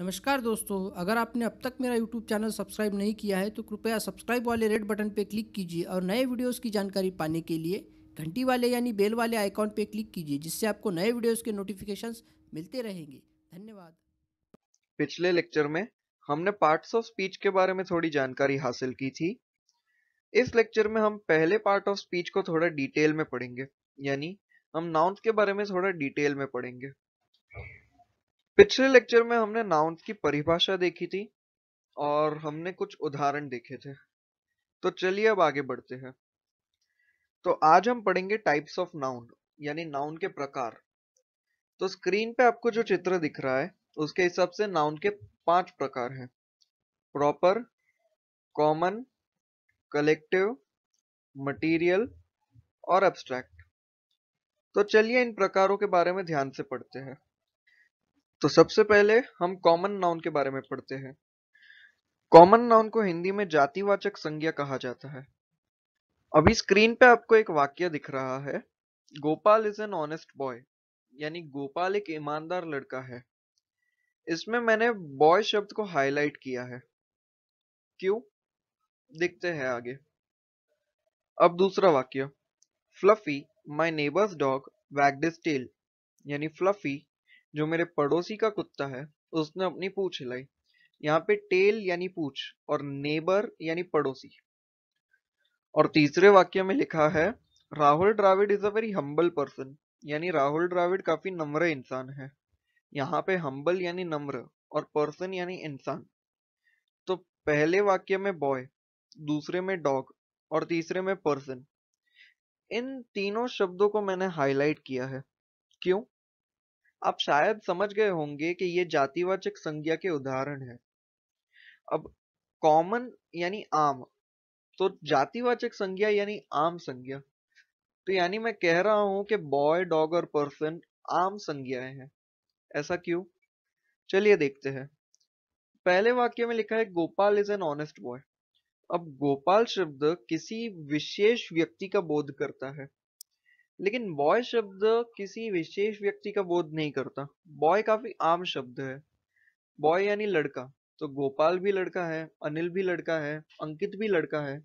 नमस्कार दोस्तों अगर आपने अब तक मेरा यूट्यूब चैनल सब्सक्राइब नहीं किया है तो कृपया सब्सक्राइब वाले रेड बटन पर क्लिक कीजिए और नए वीडियोस की जानकारी पाने के लिए घंटी वाले यानी बेल वाले आइकॉन पर क्लिक कीजिए जिससे आपको नए वीडियोस के नोटिफिकेशन मिलते रहेंगे धन्यवाद पिछले लेक्चर में हमने पार्ट्स ऑफ स्पीच के बारे में थोड़ी जानकारी हासिल की थी इस लेक्चर में हम पहले पार्ट ऑफ स्पीच को थोड़ा डिटेल में पढ़ेंगे यानी हम नाउन्स के बारे में थोड़ा डिटेल में पढ़ेंगे पिछले लेक्चर में हमने नाउन की परिभाषा देखी थी और हमने कुछ उदाहरण देखे थे तो चलिए अब आगे बढ़ते हैं तो आज हम पढ़ेंगे टाइप्स ऑफ नाउन यानी नाउन के प्रकार तो स्क्रीन पे आपको जो चित्र दिख रहा है उसके हिसाब से नाउन के पांच प्रकार हैं प्रॉपर कॉमन कलेक्टिव मटेरियल और एब्स्ट्रैक्ट तो चलिए इन प्रकारों के बारे में ध्यान से पढ़ते हैं तो सबसे पहले हम कॉमन नाउन के बारे में पढ़ते हैं कॉमन नाउन को हिंदी में जातिवाचक संज्ञा कहा जाता है अभी स्क्रीन पे आपको एक वाक्य दिख रहा है Gopal is an honest boy यानी गोपाल एक ईमानदार लड़का है इसमें मैंने बॉय शब्द को हाईलाइट किया है क्यों देखते हैं आगे अब दूसरा वाक्य Fluffy my neighbour's dog wagged tail यानी फ्लफी जो मेरे पड़ोसी का कुत्ता है उसने अपनी पूछ हिलाई यहाँ पे टेल यानी पूछ और नेबर यानी पड़ोसी और तीसरे वाक्य में लिखा है Rahul Dravid is a very humble person यानी राहुल द्राविड काफी नम्र इंसान है यहाँ पे हम्बल यानी नम्र और पर्सन यानी इंसान तो पहले वाक्य में बॉय दूसरे में डॉग और तीसरे में पर्सन इन तीनों शब्दों को मैंने हाईलाइट किया है क्यों आप शायद समझ गए होंगे कि ये जातिवाचक संज्ञा के उदाहरण हैं। अब कॉमन यानी आम तो जातिवाचक संज्ञा यानी आम संज्ञा तो यानी मैं कह रहा हूं कि बॉय डॉग और पर्सन आम संज्ञाएं हैं ऐसा क्यों चलिए देखते हैं पहले वाक्य में लिखा है Gopal is an honest boy अब गोपाल शब्द किसी विशेष व्यक्ति का बोध करता है लेकिन बॉय शब्द किसी विशेष व्यक्ति का बोध नहीं करता बॉय काफी आम शब्द है बॉय यानी लड़का तो गोपाल भी लड़का है अनिल भी लड़का है अंकित भी लड़का है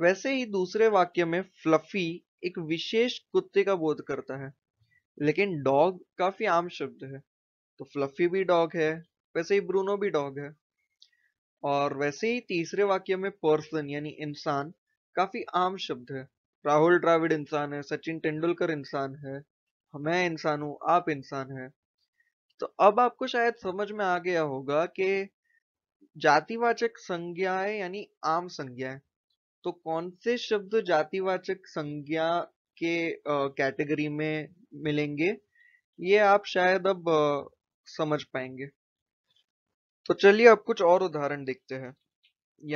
वैसे ही दूसरे वाक्य में फ्लफी एक विशेष कुत्ते का बोध करता है लेकिन डॉग काफी आम शब्द है तो फ्लफी भी डॉग है वैसे ही ब्रूनो भी डॉग है और वैसे ही तीसरे वाक्य में पर्सन यानी इंसान काफी आम शब्द है राहुल द्राविड इंसान है सचिन तेंदुलकर इंसान है मैं इंसान हूँ आप इंसान है तो अब आपको शायद समझ में आ गया होगा कि जातिवाचक संज्ञाएं यानी आम संज्ञाएं तो कौन से शब्द जातिवाचक संज्ञा के कैटेगरी में मिलेंगे ये आप शायद अब आ, समझ पाएंगे तो चलिए अब कुछ और उदाहरण देखते हैं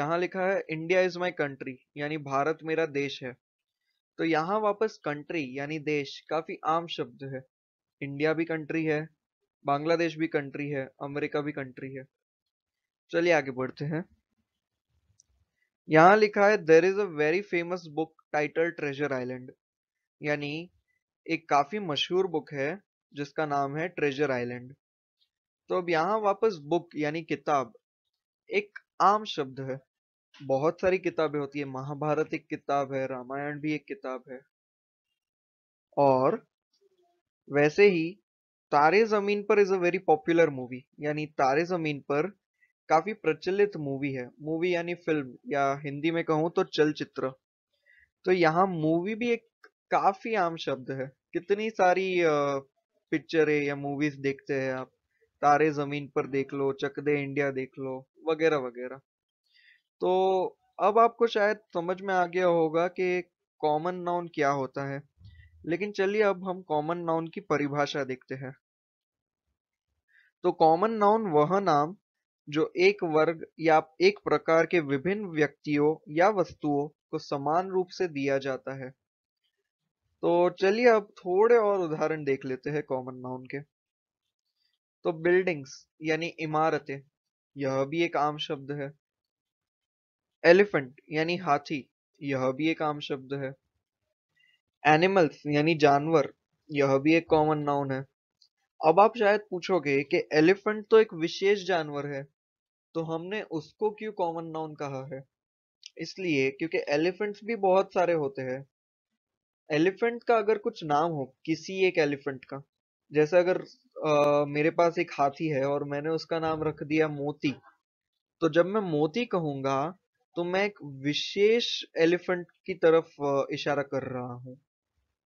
यहाँ लिखा है इंडिया इज माई कंट्री यानी भारत मेरा देश है तो यहाँ वापस कंट्री यानी देश काफी आम शब्द है इंडिया भी कंट्री है बांग्लादेश भी कंट्री है अमेरिका भी कंट्री है चलिए आगे बढ़ते हैं यहाँ लिखा है there is a very famous book title Treasure Island यानी एक काफी मशहूर बुक है जिसका नाम है ट्रेजर आइलैंड तो अब यहाँ वापस बुक यानी किताब एक आम शब्द है बहुत सारी किताबें होती है महाभारत एक किताब है रामायण भी एक किताब है और वैसे ही Taare Zameen Par is a very popular movie यानी तारे जमीन पर काफी प्रचलित मूवी है मूवी यानी फिल्म या हिंदी में कहूँ तो चलचित्र तो यहाँ मूवी भी एक काफी आम शब्द है कितनी सारी पिक्चरें या मूवीज देखते हैं आप तारे जमीन पर देख लो चक दे इंडिया देख लो वगैरह वगैरह तो अब आपको शायद समझ में आ गया होगा कि कॉमन नाउन क्या होता है लेकिन चलिए अब हम कॉमन नाउन की परिभाषा देखते हैं तो कॉमन नाउन वह नाम जो एक वर्ग या एक प्रकार के विभिन्न व्यक्तियों या वस्तुओं को समान रूप से दिया जाता है तो चलिए अब थोड़े और उदाहरण देख लेते हैं कॉमन नाउन के तो बिल्डिंग्स यानी इमारतें यह भी एक आम शब्द है एलिफेंट यानी हाथी यह भी एक आम शब्द है एनिमल्स यानी जानवर यह भी एक कॉमन नाउन है अब आप शायद पूछोगे कि एलिफेंट तो एक विशेष जानवर है तो हमने उसको क्यों कॉमन नाउन कहा है इसलिए क्योंकि एलिफेंट्स भी बहुत सारे होते हैं एलिफेंट का अगर कुछ नाम हो किसी एक एलिफेंट का जैसे अगर आ, मेरे पास एक हाथी है और मैंने उसका नाम रख दिया मोती तो जब मैं मोती कहूंगा तो मैं एक विशेष एलिफेंट की तरफ इशारा कर रहा हूं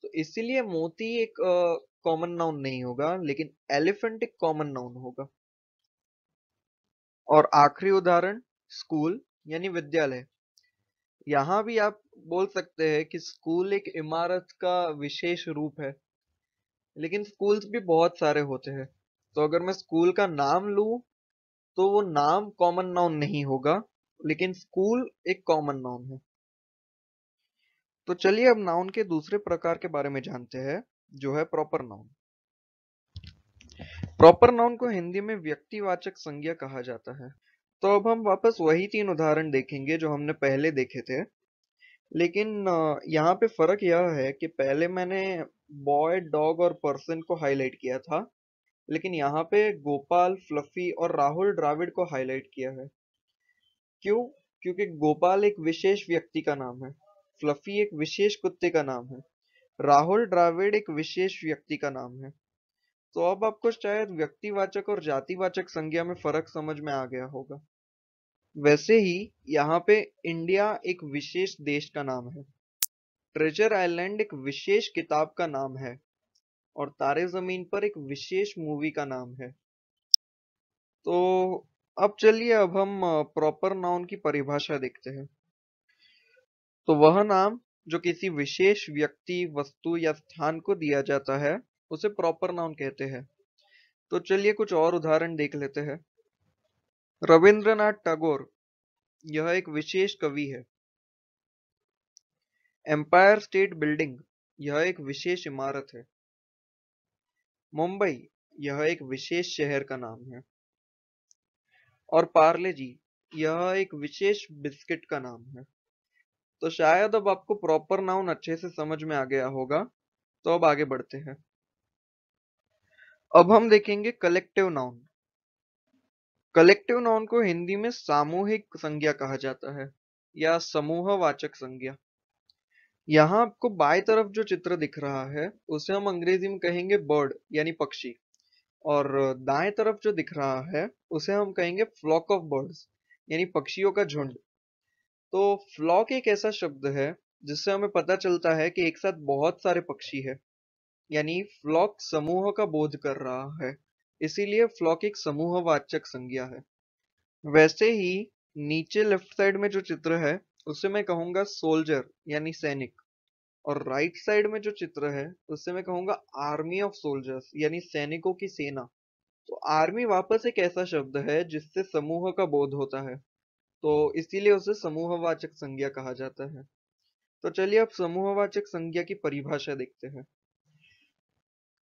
तो इसीलिए मोती एक कॉमन नाउन नहीं होगा लेकिन एलिफेंट एक कॉमन नाउन होगा और आखिरी उदाहरण स्कूल यानी विद्यालय यहाँ भी आप बोल सकते हैं कि स्कूल एक इमारत का विशेष रूप है लेकिन स्कूल्स भी बहुत सारे होते हैं तो अगर मैं स्कूल का नाम लू तो वो नाम कॉमन नाउन नहीं होगा लेकिन स्कूल एक कॉमन नाउन है तो चलिए अब नाउन के दूसरे प्रकार के बारे में जानते हैं जो है प्रॉपर नाउन प्रॉपर नाउन को हिंदी में व्यक्तिवाचक संज्ञा कहा जाता है तो अब हम वापस वही तीन उदाहरण देखेंगे जो हमने पहले देखे थे लेकिन यहाँ पे फर्क यह है कि पहले मैंने बॉय डॉग और पर्सन को हाईलाइट किया था लेकिन यहाँ पे गोपाल फ्लफी और राहुल ड्राविड को हाईलाइट किया है क्यों? क्योंकि गोपाल एक विशेष व्यक्ति का नाम है, फ्लफी एक विशेष कुत्ते का नाम है, राहुल द्रविड़ एक विशेष व्यक्ति का नाम है। तो अब आपको शायद व्यक्तिवाचक और जातिवाचक संज्ञा में फर्क समझ में आ गया होगा वैसे ही यहाँ पे इंडिया एक विशेष देश का नाम है ट्रेजर आइलैंड एक विशेष किताब का नाम है और तारे जमीन पर एक विशेष मूवी का नाम है तो अब चलिए अब हम प्रॉपर नाउन की परिभाषा देखते हैं तो वह नाम जो किसी विशेष व्यक्ति वस्तु या स्थान को दिया जाता है उसे प्रॉपर नाउन कहते हैं तो चलिए कुछ और उदाहरण देख लेते हैं रविंद्रनाथ टैगोर यह एक विशेष कवि है एम्पायर स्टेट बिल्डिंग यह एक विशेष इमारत है मुंबई यह एक विशेष शहर का नाम है और पार्ले जी यह एक विशेष बिस्किट का नाम है तो शायद अब आपको प्रॉपर नाउन अच्छे से समझ में आ गया होगा तो अब आगे बढ़ते हैं अब हम देखेंगे कलेक्टिव नाउन कलेक्टिव नाउन को हिंदी में सामूहिक संज्ञा कहा जाता है या समूहवाचक संज्ञा यहाँ आपको बाई तरफ जो चित्र दिख रहा है उसे हम अंग्रेजी में कहेंगे बर्ड यानी पक्षी और दाएं तरफ जो दिख रहा है उसे हम कहेंगे फ्लॉक ऑफ बर्ड्स यानी पक्षियों का झुंड तो फ्लॉक एक ऐसा शब्द है जिससे हमें पता चलता है कि एक साथ बहुत सारे पक्षी है यानी फ्लॉक समूह का बोध कर रहा है इसीलिए फ्लॉक एक समूहवाचक संज्ञा है वैसे ही नीचे लेफ्ट साइड में जो चित्र है उसे मैं कहूंगा सोल्जर यानी सैनिक और राइट right साइड में जो चित्र है उससे मैं कहूंगा आर्मी ऑफ सोल्जर्स यानी सैनिकों की सेना तो आर्मी वापस एक ऐसा शब्द है जिससे समूह का बोध होता है तो इसीलिए उसे समूहवाचक संज्ञा कहा जाता है तो चलिए अब समूहवाचक संज्ञा की परिभाषा देखते हैं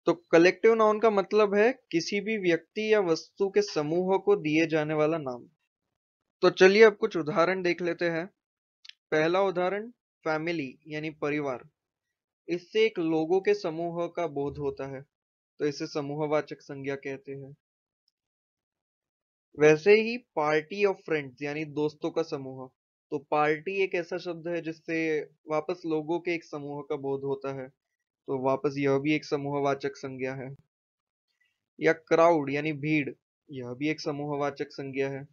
तो कलेक्टिव नाउन का मतलब है किसी भी व्यक्ति या वस्तु के समूह को दिए जाने वाला नाम तो चलिए अब कुछ उदाहरण देख लेते हैं पहला उदाहरण फैमिली यानी परिवार इससे एक लोगों के समूह का बोध होता है तो इसे समूहवाचक संज्ञा कहते हैं वैसे ही पार्टी ऑफ फ्रेंड्स यानी दोस्तों का समूह तो पार्टी एक ऐसा शब्द है जिससे वापस लोगों के एक समूह का बोध होता है तो वापस यह भी एक समूहवाचक संज्ञा है या क्राउड यानी भीड़ यह भी एक समूहवाचक संज्ञा है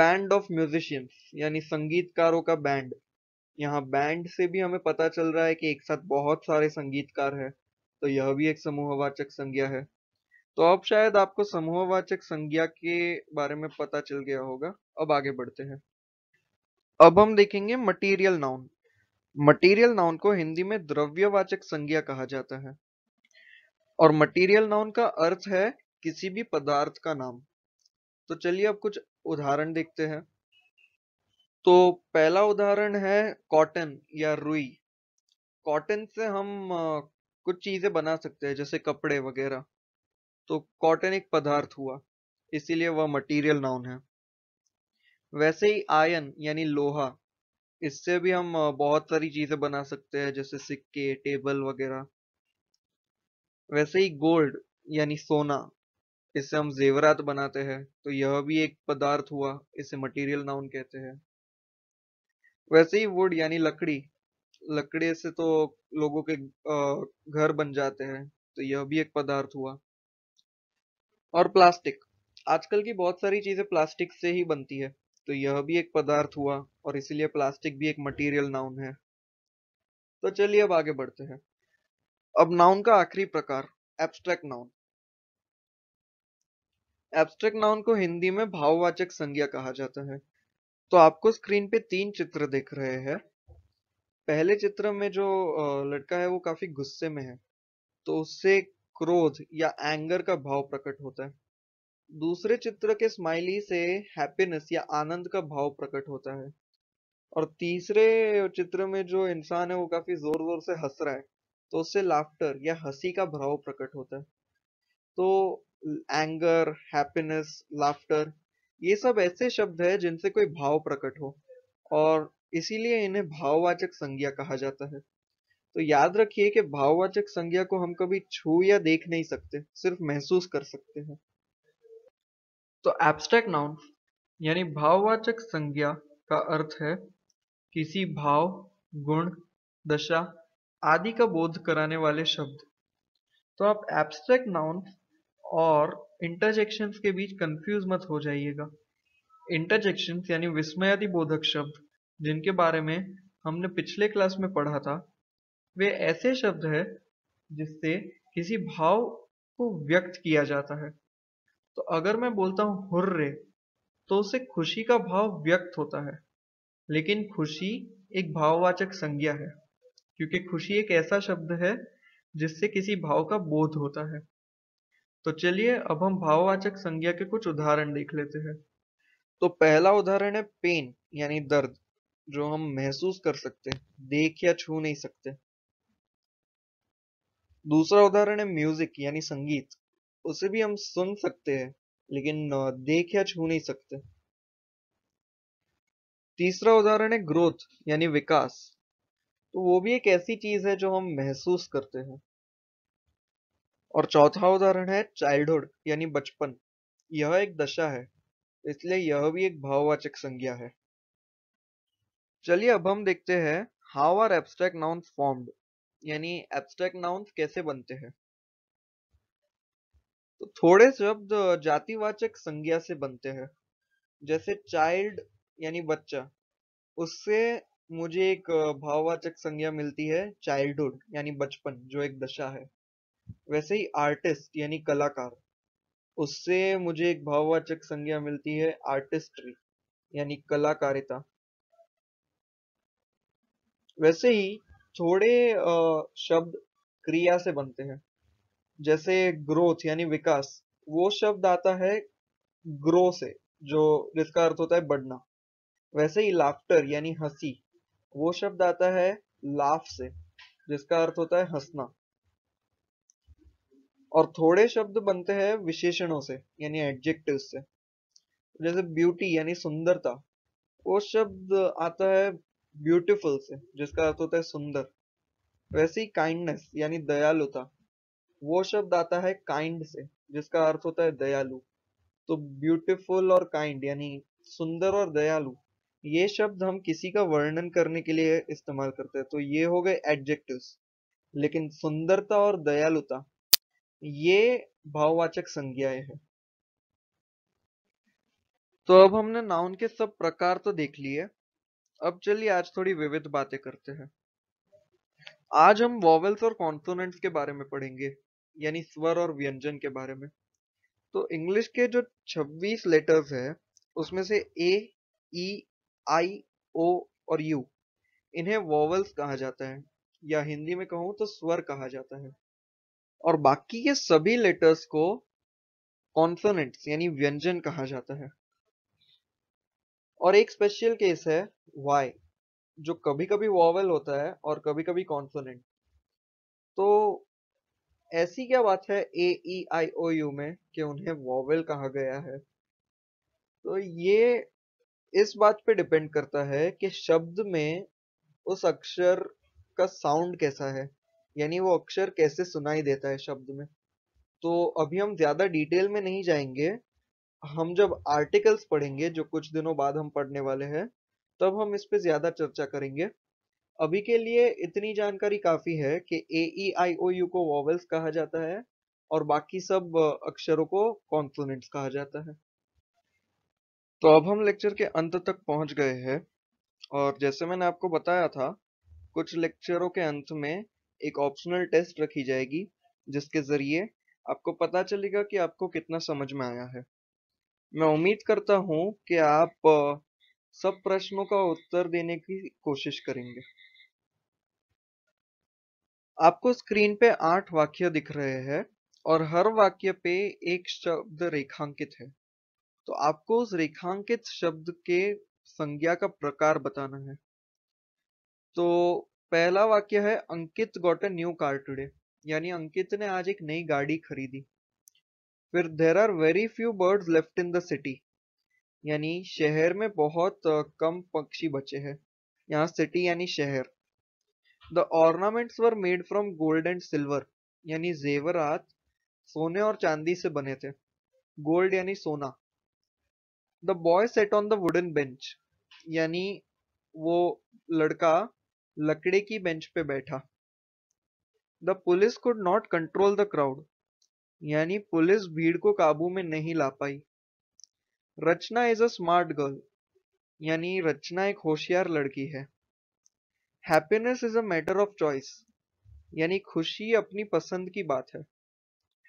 बैंड ऑफ म्यूजिशियंस यानी संगीतकारों का बैंड यहाँ बैंड से भी हमें पता चल रहा है कि एक साथ बहुत सारे संगीतकार हैं तो यह भी एक समूहवाचक संज्ञा है तो अब शायद आपको समूहवाचक संज्ञा के बारे में पता चल गया होगा अब आगे बढ़ते हैं अब हम देखेंगे मटेरियल नाउन मटेरियल नाउन को हिंदी में द्रव्यवाचक संज्ञा कहा जाता है और मटेरियल नाउन का अर्थ है किसी भी पदार्थ का नाम तो चलिए अब कुछ उदाहरण देखते हैं तो पहला उदाहरण है कॉटन या रुई। कॉटन से हम कुछ चीज़ें बना सकते हैं जैसे कपड़े वगैरह। तो कॉटन एक पदार्थ हुआ, इसीलिए वह मटेरियल नाउन है। वैसे ही आयन यानी लोहा, इससे भी हम बहुत सारी चीज़ें बना सकते हैं जैसे सिक्के, टेबल वगैरह। वैसे ही गोल्ड यानी सोना, इससे हम ज़ेवरात बनाते हैं, तो यह भी एक पदार्थ हुआ, इसे मटेरियल नाउन कहते हैं। वैसे ही वुड यानी लकड़ी लकड़ी से तो लोगों के घर बन जाते हैं तो यह भी एक पदार्थ हुआ और प्लास्टिक आजकल की बहुत सारी चीजें प्लास्टिक से ही बनती है तो यह भी एक पदार्थ हुआ और इसीलिए प्लास्टिक भी एक मटेरियल नाउन है तो चलिए अब आगे बढ़ते हैं अब नाउन का आखिरी प्रकार एब्स्ट्रैक्ट नाउन एब्स्ट्रैक्ट नाउन को हिंदी में भाववाचक संज्ञा कहा जाता है तो आपको स्क्रीन पे तीन चित्र दिख रहे हैं पहले चित्र में जो लड़का है वो काफी गुस्से में है तो उससे क्रोध या एंगर का भाव प्रकट होता है दूसरे चित्र के स्माइली से हैप्पीनेस या आनंद का भाव प्रकट होता है और तीसरे चित्र में जो इंसान है वो काफी जोर जोर से हंस रहा है तो उससे लाफ्टर या हंसी का भाव प्रकट होता है तो एंगर हैप्पीनेस लाफ्टर ये सब ऐसे शब्द है जिनसे कोई भाव प्रकट हो और इसीलिए इन्हें भाववाचक संज्ञा कहा जाता है तो याद रखिए कि भाववाचक संज्ञा को हम कभी छू या देख नहीं सकते सिर्फ महसूस कर सकते हैं तो एब्स्ट्रैक्ट नाउन यानी भाववाचक संज्ञा का अर्थ है किसी भाव गुण दशा आदि का बोध कराने वाले शब्द तो आप एब्स्ट्रैक्ट नाउन और इंटरजेक्शंस के बीच कंफ्यूज मत हो जाइएगा इंटरजेक्शन यानी विस्मयादि बोधक शब्द जिनके बारे में हमने पिछले क्लास में पढ़ा था वे ऐसे शब्द है जिससे किसी भाव को व्यक्त किया जाता है तो अगर मैं बोलता हूँ हुर्रे तो उसे खुशी का भाव व्यक्त होता है लेकिन खुशी एक भाववाचक संज्ञा है क्योंकि खुशी एक ऐसा शब्द है जिससे किसी भाव का बोध होता है तो चलिए अब हम भाववाचक संज्ञा के कुछ उदाहरण देख लेते हैं तो पहला उदाहरण है पेन यानी दर्द जो हम महसूस कर सकते हैं देख या छू नहीं सकते दूसरा उदाहरण है म्यूजिक यानी संगीत उसे भी हम सुन सकते हैं लेकिन देख या छू नहीं सकते तीसरा उदाहरण है ग्रोथ यानी विकास तो वो भी एक ऐसी चीज है जो हम महसूस करते हैं और चौथा उदाहरण है चाइल्डहुड यानी बचपन यह एक दशा है इसलिए यह भी एक भाववाचक संज्ञा है चलिए अब हम देखते हैं how are abstract nouns formed यानी एब्स्ट्रैक्ट नाउन्स कैसे बनते हैं तो थोड़े शब्द जातिवाचक संज्ञा से बनते हैं जैसे चाइल्ड यानी बच्चा उससे मुझे एक भाववाचक संज्ञा मिलती है चाइल्डहुड यानी बचपन जो एक दशा है वैसे ही आर्टिस्ट यानी कलाकार उससे मुझे एक भाववाचक संज्ञा मिलती है आर्टिस्ट्री यानी कलाकारिता वैसे ही थोड़े शब्द क्रिया से बनते हैं जैसे ग्रोथ यानी विकास वो शब्द आता है ग्रो से जो जिसका अर्थ होता है बढ़ना वैसे ही लाफ्टर यानी हंसी वो शब्द आता है लाफ से जिसका अर्थ होता है हंसना और थोड़े शब्द बनते हैं विशेषणों से यानी एडजेक्टिव से जैसे ब्यूटी यानी सुंदरता वो शब्द आता है ब्यूटीफुल से जिसका अर्थ होता है सुंदर वैसे ही काइंडनेस यानी दयालुता वो शब्द आता है काइंड से जिसका अर्थ होता है दयालु तो ब्यूटीफुल और काइंड यानी सुंदर और दयालु ये शब्द हम किसी का वर्णन करने के लिए इस्तेमाल करते हैं तो ये हो गए एडजेक्टिव्स लेकिन सुंदरता और दयालुता ये भाववाचक संज्ञाएं हैं तो अब हमने नाउन के सब प्रकार तो देख लिए अब चलिए आज थोड़ी विविध बातें करते हैं आज हम वॉवेल्स और कॉन्सोनेंट्स के बारे में पढ़ेंगे यानी स्वर और व्यंजन के बारे में तो इंग्लिश के जो 26 लेटर्स है उसमें से ए ई आई ओ और यू इन्हें वॉवल्स कहा जाता है या हिंदी में कहूं तो स्वर कहा जाता है और बाकी के सभी लेटर्स को कॉन्सोनेंट्स यानी व्यंजन कहा जाता है और एक स्पेशल केस है वाई जो कभी कभी वॉवल होता है और कभी कभी कॉन्सोनेंट तो ऐसी क्या बात है ए ई आई ओ यू में कि उन्हें वॉवल कहा गया है तो ये इस बात पे डिपेंड करता है कि शब्द में उस अक्षर का साउंड कैसा है यानी वो अक्षर कैसे सुनाई देता है शब्द में तो अभी हम ज़्यादा डिटेल में नहीं जाएंगे हम जब आर्टिकल्स पढ़ेंगे जो कुछ दिनों बाद हम पढ़ने वाले हैं तब हम इस पर ज़्यादा चर्चा करेंगे अभी के लिए इतनी जानकारी काफ़ी है कि ए ई आई ओ यू को वॉवल्स कहा जाता है और बाकी सब अक्षरों को कॉन्सोनेंट्स कहा जाता है तो अब हम लेक्चर के अंत तक पहुंच गए हैं और जैसे मैंने आपको बताया था कुछ लेक्चरों के अंत में एक ऑप्शनल टेस्ट रखी जाएगी जिसके ज़रिए आपको पता चलेगा कि आपको कितना समझ में आया है मैं उम्मीद करता हूँ कि आप सब प्रश्नों का उत्तर देने की कोशिश करेंगे आपको स्क्रीन पे आठ वाक्य दिख रहे हैं और हर वाक्य पे एक शब्द रेखांकित है तो आपको उस रेखांकित शब्द के संज्ञा का प्रकार बताना है तो पहला वाक्य है Ankit got a new car today यानी अंकित ने आज एक नई गाड़ी खरीदी फिर there are very few birds left in the city यानी शहर में बहुत कम पक्षी बचे हैं यहाँ सिटी यानी शहर the ornaments were made from gold and silver यानी जेवरात सोने और चांदी से बने थे गोल्ड यानी सोना the boy set on the wooden bench यानी वो लड़का लकड़ी की बेंच पे बैठा the police could not control the crowd यानी पुलिस भीड़ को काबू में नहीं ला पाई Rachna is a smart girl यानी रचना एक होशियार लड़की है happiness is a matter of choice यानी खुशी अपनी पसंद की बात है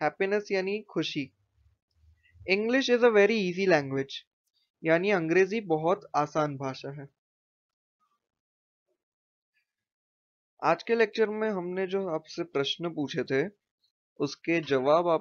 हैप्पीनेस यानी खुशी English is a very easy language यानी अंग्रेजी बहुत आसान भाषा है आज के लेक्चर में हमने जो आपसे प्रश्न पूछे थे उसके जवाब आप